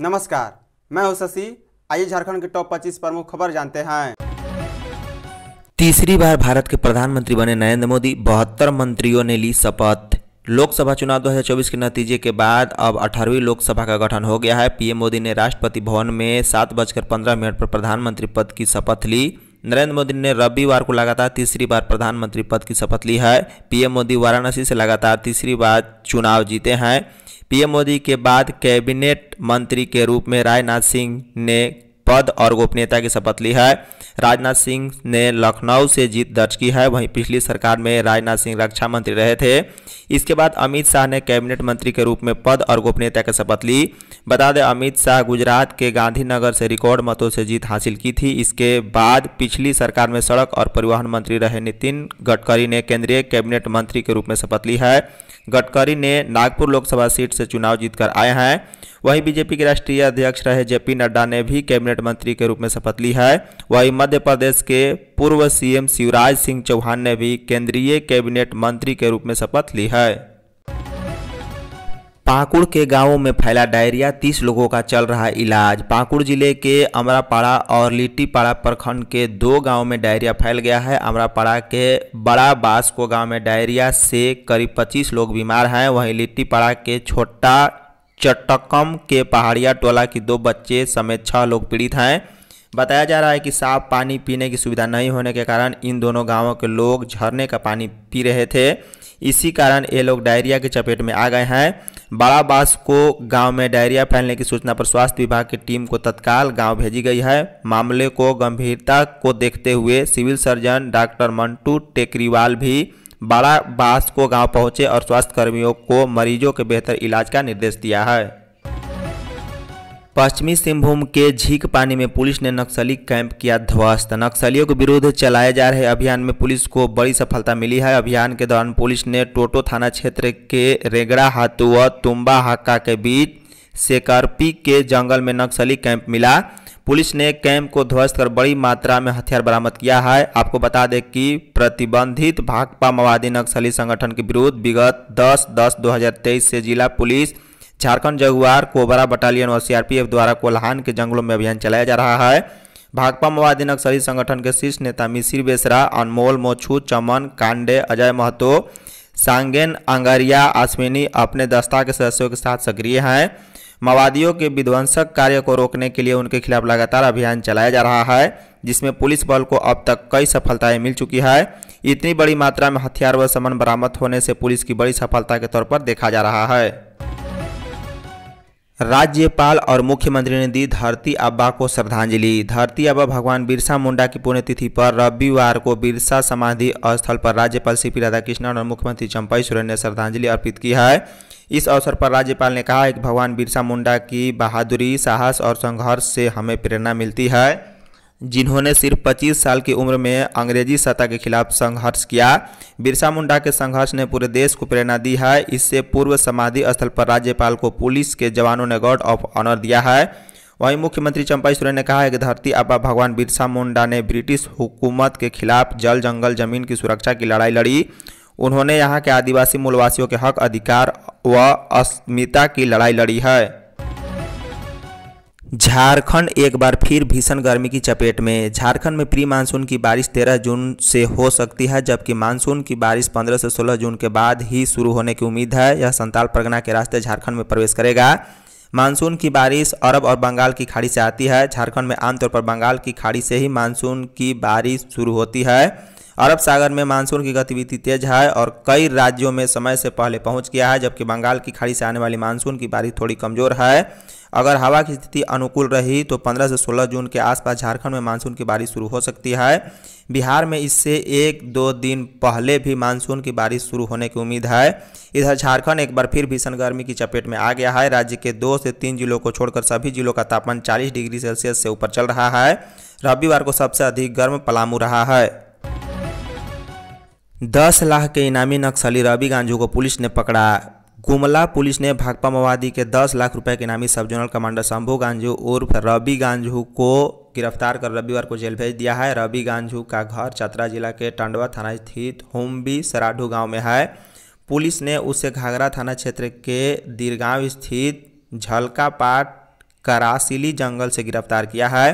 नमस्कार मैं हूं शशि आइए झारखंड के टॉप 25 प्रमुख खबर जानते हैं तीसरी बार भारत के प्रधानमंत्री बने नरेंद्र मोदी बहत्तर मंत्रियों ने ली शपथ लोकसभा चुनाव 2024 के नतीजे के बाद अब 18वीं लोकसभा का गठन हो गया है पीएम मोदी ने राष्ट्रपति भवन में सात बजकर पंद्रह मिनट पर प्रधानमंत्री पद की शपथ ली नरेंद्र मोदी ने रविवार को लगातार तीसरी बार प्रधानमंत्री पद की शपथ ली है पीएम मोदी वाराणसी से लगातार तीसरी बार चुनाव जीते हैं पीएम मोदी के बाद कैबिनेट मंत्री के रूप में राजनाथ सिंह ने पद और गोपनीयता की शपथ ली है राजनाथ सिंह ने लखनऊ से जीत दर्ज की है वहीं पिछली सरकार में राजनाथ सिंह रक्षा मंत्री रहे थे इसके बाद अमित शाह ने कैबिनेट मंत्री के रूप में पद और गोपनीयता की शपथ ली बता दें अमित शाह गुजरात के गांधीनगर से रिकॉर्ड मतों से जीत हासिल की थी इसके बाद पिछली सरकार में सड़क और परिवहन मंत्री रहे नितिन गडकरी ने केंद्रीय कैबिनेट मंत्री के रूप में शपथ ली है गडकरी ने नागपुर लोकसभा सीट से चुनाव जीतकर आए हैं वहीं बीजेपी के राष्ट्रीय अध्यक्ष रहे जेपी नड्डा ने भी कैबिनेट मंत्री के रूप में शपथ ली है वहीं मध्य प्रदेश के पूर्व सीएम शिवराज सिंह चौहान ने भी केंद्रीय कैबिनेट मंत्री के रूप में शपथ ली है पाकुड़ के गांवों में फैला डायरिया तीस लोगों का चल रहा इलाज पाकुड़ जिले के अमरापाड़ा और लिट्टीपाड़ा प्रखंड के दो गांव में डायरिया फैल गया है अमरापाड़ा के बड़ा बासको गांव में डायरिया से करीब 25 लोग बीमार हैं वहीं लिट्टीपाड़ा के छोटा चट्टकम के पहाड़िया टोला के दो बच्चे समेत छः लोग पीड़ित हैं बताया जा रहा है कि साफ पानी पीने की सुविधा नहीं होने के कारण इन दोनों गाँवों के लोग झरने का पानी पी रहे थे इसी कारण ये लोग डायरिया की चपेट में आ गए हैं बड़ाबास को गांव में डायरिया फैलने की सूचना पर स्वास्थ्य विभाग की टीम को तत्काल गांव भेजी गई है मामले को गंभीरता को देखते हुए civil surgeon doctor Mantu Tekriwal भी बाड़ाबास को गांव पहुंचे और स्वास्थ्यकर्मियों को मरीजों के बेहतर इलाज का निर्देश दिया है पश्चिमी सिंहभूम के झीक पानी में पुलिस ने नक्सली कैंप किया ध्वस्त नक्सलियों के विरुद्ध चलाए जा रहे अभियान में पुलिस को बड़ी सफलता मिली है अभियान के दौरान पुलिस ने टोटो थाना क्षेत्र के रेगड़ा हाथू व तुम्बा हाका के बीच सेकरपी के जंगल में नक्सली कैंप मिला पुलिस ने कैंप को ध्वस्त कर बड़ी मात्रा में हथियार बरामद किया है आपको बता दें कि प्रतिबंधित भाकपा माओवादी नक्सली संगठन के विरुद्ध विगत 10 दस 2023 से जिला police Jharkhand jaguar cobra battalion और सीआरपीएफ द्वारा कोल्हान के जंगलों में अभियान चलाया जा रहा है भाकपा माओवादी नक्सली संगठन के शीर्ष नेता मिसिर बेसरा अनमोल मोछू चमन कांडे अजय महतो सांगेन अंगारिया आश्विनी अपने दस्ता के सदस्यों के साथ सक्रिय हैं माओवादियों के विध्वंसक कार्य को रोकने के लिए उनके खिलाफ लगातार अभियान चलाया जा रहा है जिसमें पुलिस बल को अब तक कई सफलताएं मिल चुकी है इतनी बड़ी मात्रा में हथियार व सामान बरामद होने से पुलिस की बड़ी सफलता के तौर पर देखा जा रहा है राज्यपाल और मुख्यमंत्री ने दी धरती अब्बा को श्रद्धांजलि धरती अब्बा भगवान बिरसा मुंडा की पुण्यतिथि पर रविवार को बिरसा समाधि स्थल पर राज्यपाल सी पी राधाकृष्णन और मुख्यमंत्री चंपाई सोरेन ने श्रद्धांजलि अर्पित की है इस अवसर पर राज्यपाल ने कहा कि भगवान बिरसा मुंडा की बहादुरी साहस और संघर्ष से हमें प्रेरणा मिलती है जिन्होंने सिर्फ 25 साल की उम्र में अंग्रेजी सत्ता के खिलाफ संघर्ष किया बिरसा मुंडा के संघर्ष ने पूरे देश को प्रेरणा दी है इससे पूर्व समाधि स्थल पर राज्यपाल को पुलिस के जवानों ने गार्ड ऑफ ऑनर दिया है वहीं मुख्यमंत्री चंपाई सोरेन ने कहा है कि धरती आबा भगवान बिरसा मुंडा ने ब्रिटिश हुकूमत के खिलाफ जल जंगल जमीन की सुरक्षा की लड़ाई लड़ी उन्होंने यहाँ के आदिवासी मूलवासियों के हक अधिकार व अस्मिता की लड़ाई लड़ी है झारखंड एक बार फिर भीषण गर्मी की चपेट में झारखंड में प्री मानसून की बारिश 13 जून से हो सकती है जबकि मानसून की बारिश 15 से 16 जून के बाद ही शुरू होने की उम्मीद है यह संताल परगना के रास्ते झारखंड में प्रवेश करेगा मानसून की बारिश अरब और बंगाल की खाड़ी से आती है झारखंड में आमतौर पर बंगाल की खाड़ी से ही मानसून की बारिश शुरू होती है अरब सागर में मानसून की गतिविधि तेज है और कई राज्यों में समय से पहले पहुंच गया है जबकि बंगाल की खाड़ी से आने वाली मानसून की बारिश थोड़ी कमजोर है अगर हवा की स्थिति अनुकूल रही तो 15 से 16 जून के आसपास झारखंड में मानसून की बारिश शुरू हो सकती है बिहार में इससे एक दो दिन पहले भी मानसून की बारिश शुरू होने की उम्मीद है इधर झारखंड एक बार फिर भीषण गर्मी की चपेट में आ गया है राज्य के दो से तीन जिलों को छोड़कर सभी जिलों का तापमान चालीस डिग्री सेल्सियस से ऊपर चल रहा है रविवार को सबसे अधिक गर्म पलामू रहा है दस लाख के इनामी नक्सली रवि गांजू को पुलिस ने पकड़ा गुमला पुलिस ने भाकपा माओवादी के दस लाख रुपए के इनामी सब जोनल कमांडर शंभू गांजू उर्फ रवि गांजू को गिरफ्तार कर रविवार को जेल भेज दिया है रवि गांजू का घर चतरा जिला के टंडवा थाना स्थित होम्बी सराढ़ू गांव में है पुलिस ने उसे घाघरा थाना क्षेत्र के दीर्गांव स्थित झलकापाट करासिली जंगल से गिरफ्तार किया है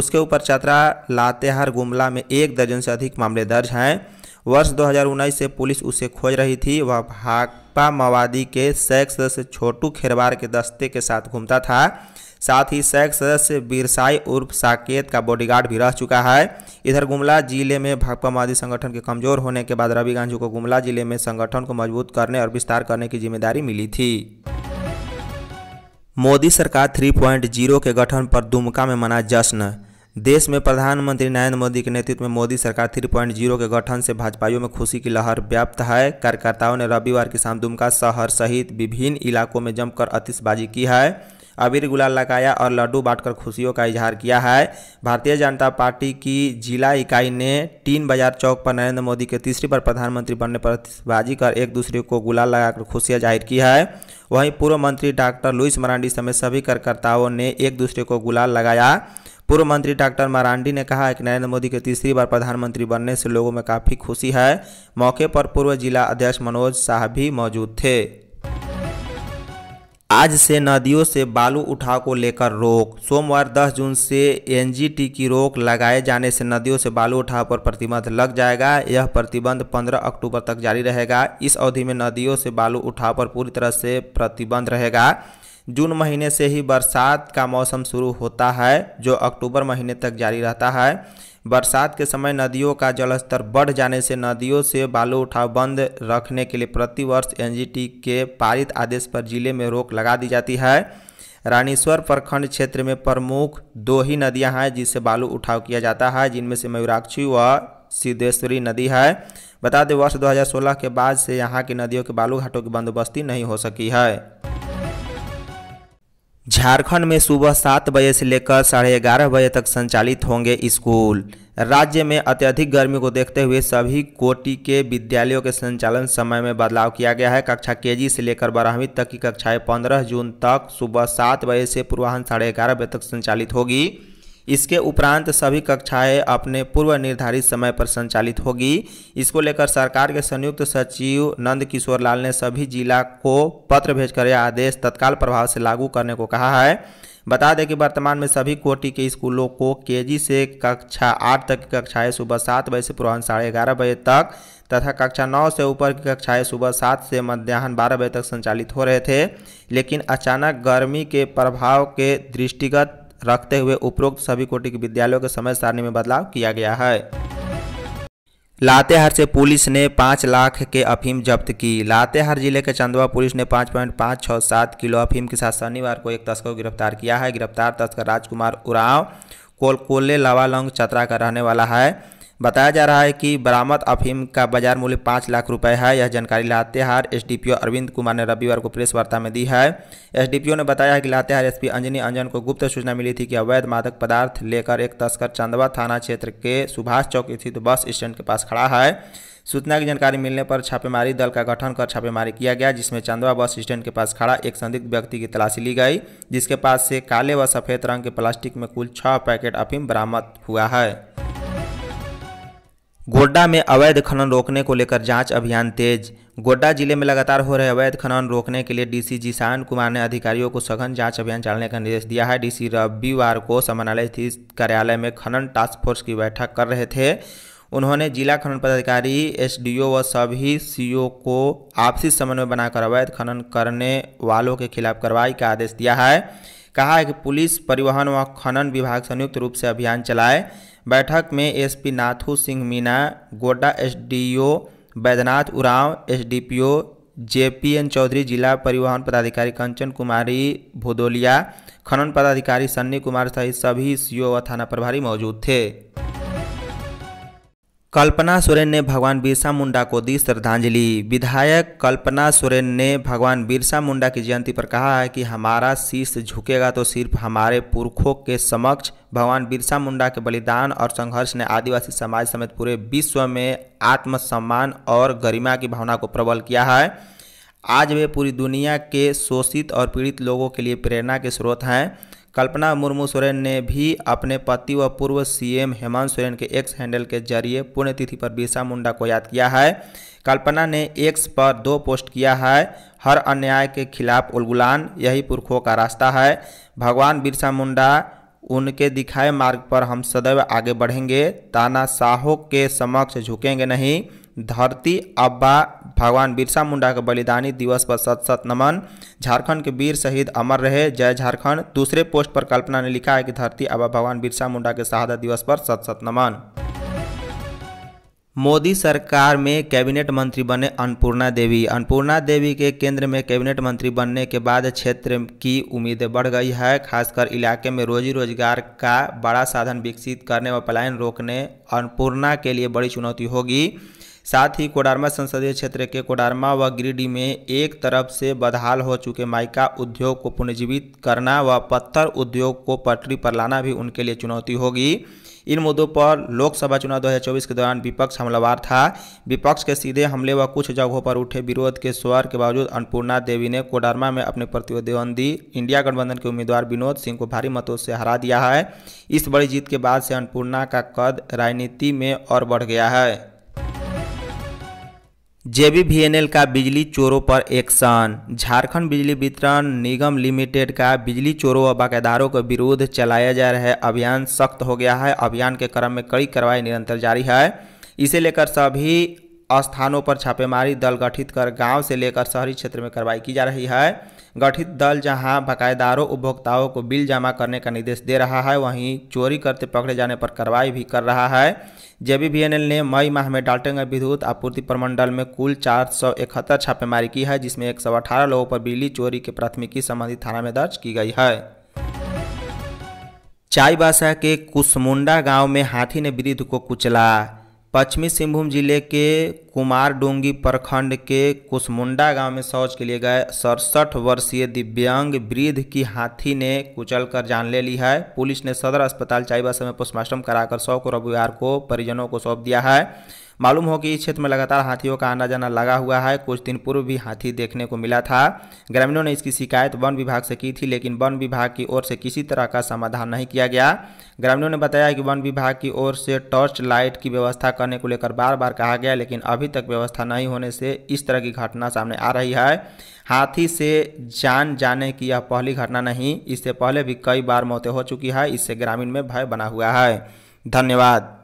उसके ऊपर चतरा लातेहार गुमला में एक दर्जन से अधिक मामले दर्ज हैं वर्ष 2019 से पुलिस उसे खोज रही थी वह भाकपा माओवादी के सैक सदस्य छोटू खेरवार के दस्ते के साथ घूमता था साथ ही सैक सदस्य बिरसाई उर्फ साकेत का बॉडीगार्ड भी रह चुका है इधर गुमला जिले में भाकपा माओवादी संगठन के कमजोर होने के बाद रवि गांधी को गुमला जिले में संगठन को मजबूत करने और विस्तार करने की जिम्मेदारी मिली थी मोदी सरकार 3.0 के गठन पर दुमका में मना जश्न देश में प्रधानमंत्री नरेंद्र मोदी के नेतृत्व में मोदी सरकार 3.0 के गठन से भाजपाइयों में खुशी की लहर व्याप्त है कार्यकर्ताओं ने रविवार की शाम दुमका शहर सहित विभिन्न इलाकों में जमकर आतिशबाजी की है अबीर गुलाल लगाया और लड्डू बांटकर खुशियों का इजहार किया है भारतीय जनता पार्टी की जिला इकाई ने तीन बाजार चौक पर नरेंद्र मोदी के तीसरी बार प्रधानमंत्री बनने पर आतिशबाजी कर एक दूसरे को गुलाल लगाकर खुशियाँ जाहिर की है वहीं पूर्व मंत्री डॉक्टर लुइस मरांडी समेत सभी कार्यकर्ताओं ने एक दूसरे को गुलाल लगाया पूर्व मंत्री डॉक्टर मारांडी ने कहा कि नरेंद्र मोदी के तीसरी बार प्रधानमंत्री बनने से लोगों में काफ़ी खुशी है मौके पर पूर्व जिला अध्यक्ष मनोज शाह भी मौजूद थे आज से नदियों से बालू उठाव को लेकर रोक सोमवार 10 जून से एनजीटी की रोक लगाए जाने से नदियों से बालू उठाव पर प्रतिबंध लग जाएगा यह प्रतिबंध 15 अक्टूबर तक जारी रहेगा इस अवधि में नदियों से बालू उठाव पर पूरी तरह से प्रतिबंध रहेगा जून महीने से ही बरसात का मौसम शुरू होता है जो अक्टूबर महीने तक जारी रहता है बरसात के समय नदियों का जलस्तर बढ़ जाने से नदियों से बालू उठाव बंद रखने के लिए प्रतिवर्ष एनजीटी के पारित आदेश पर जिले में रोक लगा दी जाती है रानीश्वर प्रखंड क्षेत्र में प्रमुख दो ही नदियां हैं जिससे बालू उठाव किया जाता है जिनमें से मयूराक्षी व सिद्धेश्वरी नदी है बता दें वर्ष 2016 के बाद से यहाँ की नदियों के बालू घाटों की बंदोबस्ती नहीं हो सकी है झारखंड में सुबह सात बजे से लेकर साढ़े ग्यारह बजे तक संचालित होंगे स्कूल राज्य में अत्यधिक गर्मी को देखते हुए सभी कोटि के विद्यालयों के संचालन समय में बदलाव किया गया है कक्षा केजी से लेकर बारहवीं तक की कक्षाएं पंद्रह जून तक सुबह सात बजे से पूर्वाहन साढ़े ग्यारह बजे तक संचालित होगी इसके उपरांत सभी कक्षाएं अपने पूर्व निर्धारित समय पर संचालित होगी इसको लेकर सरकार के संयुक्त सचिव नंद किशोर लाल ने सभी जिला को पत्र भेजकर यह आदेश तत्काल प्रभाव से लागू करने को कहा है बता दें कि वर्तमान में सभी कोटि के स्कूलों को केजी से कक्षा आठ तक की कक्षाएं सुबह सात बजे से पूर्वाहन साढ़े ग्यारह बजे तक तथा कक्षा नौ से ऊपर की कक्षाएं सुबह सात से मध्याह्न बारह बजे तक संचालित हो रहे थे लेकिन अचानक गर्मी के प्रभाव के दृष्टिगत रखते हुए उपरोक्त सभी कोटि के विद्यालयों के समय सारणी में बदलाव किया गया है लातेहार से पुलिस ने पाँच लाख के अफीम जब्त की लातेहार जिले के चंदवा पुलिस ने पाँच पॉइंट पाँच छः सात किलो अफीम के साथ शनिवार को एक तस्कर को गिरफ्तार किया है गिरफ्तार तस्कर राजकुमार उराव कोलकोले लवालोंग चतरा का रहने वाला है बताया जा रहा है कि बरामद अफीम का बाजार मूल्य पाँच लाख रुपए है यह जानकारी लातेहार एसडीपीओ अरविंद कुमार ने रविवार को प्रेस वार्ता में दी है एसडीपीओ ने बताया है कि लातेहार एसपी अंजनी अंजन को गुप्त सूचना मिली थी कि अवैध मादक पदार्थ लेकर एक तस्कर चंदवा थाना क्षेत्र के सुभाष चौक स्थित बस स्टैंड के पास खड़ा है सूचना की जानकारी मिलने पर छापेमारी दल का गठन कर छापेमारी किया गया जिसमें चंदवा बस स्टैंड के पास खड़ा एक संदिग्ध व्यक्ति की तलाशी ली गई जिसके पास से काले व सफेद रंग के प्लास्टिक में कुल छह पैकेट अफीम बरामद हुआ है गोड्डा में अवैध खनन रोकने को लेकर जांच अभियान तेज गोड्डा जिले में लगातार हो रहे अवैध खनन रोकने के लिए डीसी सायन कुमार ने अधिकारियों को सघन जांच अभियान चलाने का निर्देश दिया है डीसी रविवार को समानालय स्थित कार्यालय में खनन टास्क फोर्स की बैठक कर रहे थे उन्होंने जिला खनन पदाधिकारी एसडीओ व सभी सीओ को आपसी समन्वय बनाकर अवैध खनन करने वालों के खिलाफ कार्रवाई का आदेश दिया है कहा है कि पुलिस परिवहन व खनन विभाग संयुक्त रूप से अभियान चलाए बैठक में SP Nathu Singh Meena Godda SDO Baidyanath Oraon SDPO JPN Chaudhary जिला परिवहन पदाधिकारी कंचन कुमारी भुदोलिया खनन पदाधिकारी सन्नी कुमार सहित सभी सीओ व थाना प्रभारी मौजूद थे कल्पना सोरेन ने भगवान बिरसा मुंडा को दी श्रद्धांजलि विधायक कल्पना सोरेन ने भगवान बिरसा मुंडा की जयंती पर कहा है कि हमारा शीर्ष झुकेगा तो सिर्फ हमारे पुरखों के समक्ष भगवान बिरसा मुंडा के बलिदान और संघर्ष ने आदिवासी समाज समेत पूरे विश्व में आत्मसम्मान और गरिमा की भावना को प्रबल किया है आज वे पूरी दुनिया के शोषित और पीड़ित लोगों के लिए प्रेरणा के स्रोत हैं कल्पना मुर्मू सोरेन ने भी अपने पति व पूर्व सीएम हेमंत सोरेन के एक्स हैंडल के जरिए पुण्यतिथि पर बिरसा मुंडा को याद किया है कल्पना ने एक्स पर दो पोस्ट किया है हर अन्याय के खिलाफ उलगुलान यही पुरखों का रास्ता है भगवान बिरसा मुंडा उनके दिखाए मार्ग पर हम सदैव आगे बढ़ेंगे ताना साहो के समक्ष झुकेंगे नहीं धरती अब्बा भगवान बिरसा मुंडा के बलिदानी दिवस पर सत सत नमन झारखंड के वीर शहीद अमर रहे जय झारखंड दूसरे पोस्ट पर कल्पना ने लिखा है कि धरती अब्बा भगवान बिरसा मुंडा के शहादत दिवस पर सत सत नमन मोदी सरकार में कैबिनेट मंत्री बने अन्नपूर्णा देवी अन्नपूर्णा देवी के केंद्र में कैबिनेट मंत्री बनने के बाद क्षेत्र की उम्मीदें बढ़ गई है खासकर इलाके में रोजी रोजगार का बड़ा साधन विकसित करने व पलायन रोकने अन्नपूर्णा के लिए बड़ी चुनौती होगी साथ ही कोडारमा संसदीय क्षेत्र के कोडारमा व गिरिडीह में एक तरफ से बदहाल हो चुके माइका उद्योग को पुनर्जीवित करना व पत्थर उद्योग को पटरी पर लाना भी उनके लिए चुनौती होगी इन मुद्दों पर लोकसभा चुनाव 2024 के दौरान विपक्ष हमलावार था विपक्ष के सीधे हमले व कुछ जगहों पर उठे विरोध के स्वर के बावजूद अन्नपूर्णा देवी ने कोडरमा में अपने प्रतिद्वंदी इंडिया गठबंधन के उम्मीदवार विनोद सिंह को भारी मतों से हरा दिया है इस बड़ी जीत के बाद से अन्नपूर्णा का कद राजनीति में और बढ़ गया है जेबीवीएनएल का बिजली चोरों पर एक्शन झारखंड बिजली वितरण निगम लिमिटेड का बिजली चोरों व बाकायदारों के विरोध चलाया जा रहा अभियान सख्त हो गया है अभियान के क्रम में कड़ी कार्रवाई निरंतर जारी है इसे लेकर सभी स्थानों पर छापेमारी दल गठित कर गांव से लेकर शहरी क्षेत्र में कार्रवाई की जा रही है गठित दल जहां बकायेदारों उपभोक्ताओं को बिल जमा करने का निर्देश दे रहा है वहीं चोरी करते पकड़े जाने पर कार्रवाई भी कर रहा है एल ने मई माह में डाल्टनगंज विद्युत आपूर्ति प्रमंडल में कुल चार छापेमारी की है जिसमें एक लोगों पर बिजली चोरी के प्राथमिकी संबंधित थाना में दर्ज की गई है चाईबासा के कुसमुंडा गांव में हाथी ने वृद्ध को कुचला पश्चिमी सिंहभूम जिले के कुमारडोंगी प्रखंड के कुसमुंडा गांव में शौच के लिए गए सड़सठ वर्षीय दिव्यांग वृद्ध की हाथी ने कुचलकर जान ले ली है पुलिस ने सदर अस्पताल चाईबासा में पोस्टमार्टम कराकर शव को रविवार को परिजनों को सौंप दिया है मालूम हो कि इस क्षेत्र में लगातार हाथियों का आना जाना लगा हुआ है कुछ दिन पूर्व भी हाथी देखने को मिला था ग्रामीणों ने इसकी शिकायत वन विभाग से की थी लेकिन वन विभाग की ओर से किसी तरह का समाधान नहीं किया गया ग्रामीणों ने बताया कि वन विभाग की ओर से टॉर्च लाइट की व्यवस्था करने को लेकर बार बार कहा गया लेकिन अभी तक व्यवस्था नहीं होने से इस तरह की घटना सामने आ रही है हाथी से जान जाने की यह पहली घटना नहीं इससे पहले भी कई बार मौतें हो चुकी है इससे ग्रामीण में भय बना हुआ है धन्यवाद